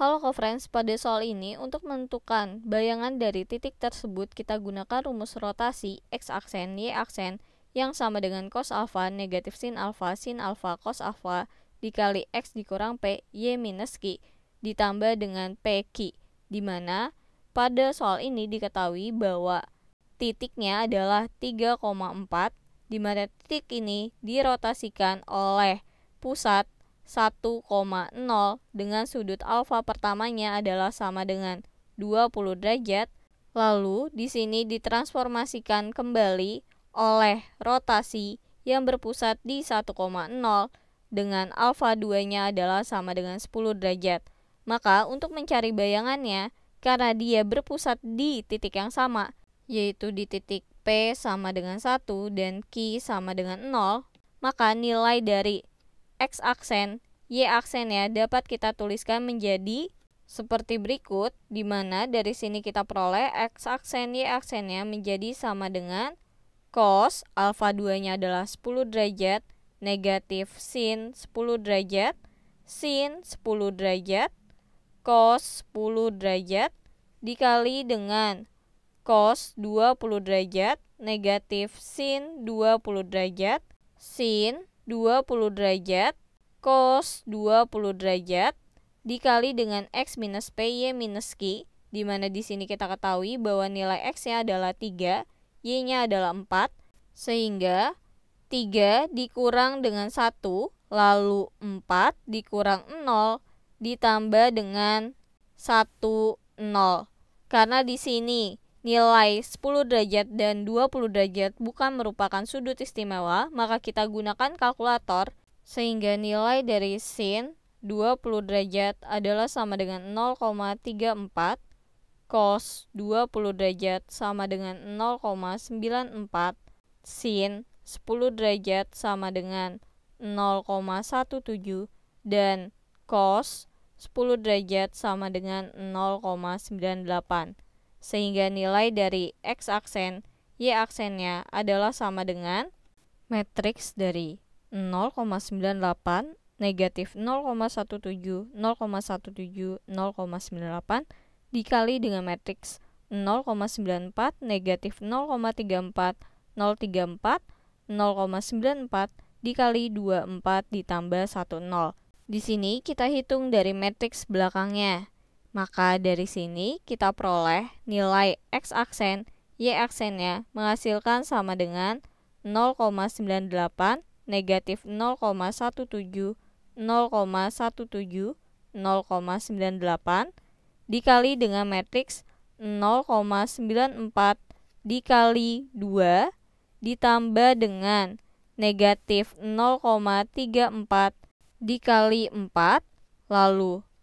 Halo friends, pada soal ini untuk menentukan bayangan dari titik tersebut kita gunakan rumus rotasi x aksen y aksen yang sama dengan cos alfa negatif sin alfa sin alfa cos alfa dikali x dikurang p y minus q ditambah dengan p q di mana pada soal ini diketahui bahwa titiknya adalah 3,4 di mana titik ini dirotasikan oleh pusat 1,0 dengan sudut alfa pertamanya adalah sama dengan 20 derajat, lalu di sini ditransformasikan kembali oleh rotasi yang berpusat di 1,0 dengan alfa 2-nya adalah sama dengan 10 derajat. Maka untuk mencari bayangannya, karena dia berpusat di titik yang sama, yaitu di titik P sama dengan 1 dan Q sama dengan 0, maka nilai dari X aksen, Y aksen ya dapat kita tuliskan menjadi seperti berikut, di mana dari sini kita peroleh X aksen, Y aksennya menjadi sama dengan cos, alfa 2-nya adalah 10 derajat, negatif sin 10 derajat, sin 10 derajat, cos 10 derajat, dikali dengan cos 20 derajat, negatif sin 20 derajat, sin 20 derajat cos 20 derajat dikali dengan x minus py minus q di mana di sini kita ketahui bahwa nilai x-nya adalah 3, y-nya adalah 4 sehingga 3 dikurang dengan 1 lalu 4 dikurang 0 ditambah dengan 1 0 karena di sini nilai 10 derajat dan 20 derajat bukan merupakan sudut istimewa, maka kita gunakan kalkulator sehingga nilai dari sin 20 derajat adalah sama dengan 0,34, cos 20 derajat sama dengan 0,94, sin 10 derajat sama dengan 0,17 dan cos 10 derajat sama dengan 0,98 sehingga nilai dari X aksen, Y aksennya adalah sama dengan matriks dari 0,98, negatif 0,17, 0,17, 0,98 dikali dengan matriks 0,94, negatif 0,34, 034, 0,94 dikali 24 ditambah 10. Di sini kita hitung dari matriks belakangnya. Maka dari sini kita peroleh nilai X aksen, Y aksennya menghasilkan sama dengan 0,98, negatif 0,17, 0,17, 0,98 dikali dengan matriks 0,94 dikali 2 ditambah dengan negatif 0,34 dikali 4 lalu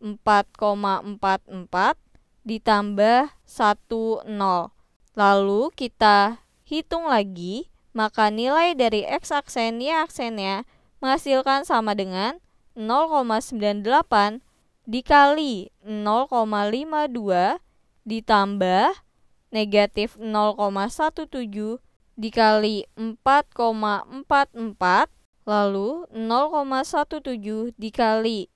4,44 ditambah 1 0. Lalu kita hitung lagi, maka nilai dari X aksen, Y aksennya menghasilkan sama dengan 0,98 dikali 0,52 ditambah negatif 0,17 dikali 4,44 lalu 0,17 dikali 4,44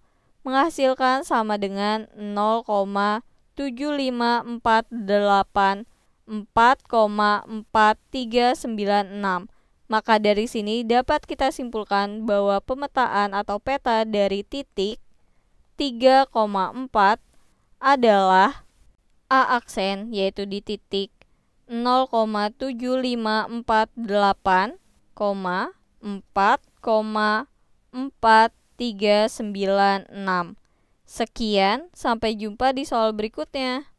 menghasilkan sama dengan 0,75484,4396. Maka dari sini dapat kita simpulkan bahwa pemetaan atau peta dari titik 3,4 adalah A aksen yaitu di titik 0,7548, 396. Sekian, sampai jumpa di soal berikutnya.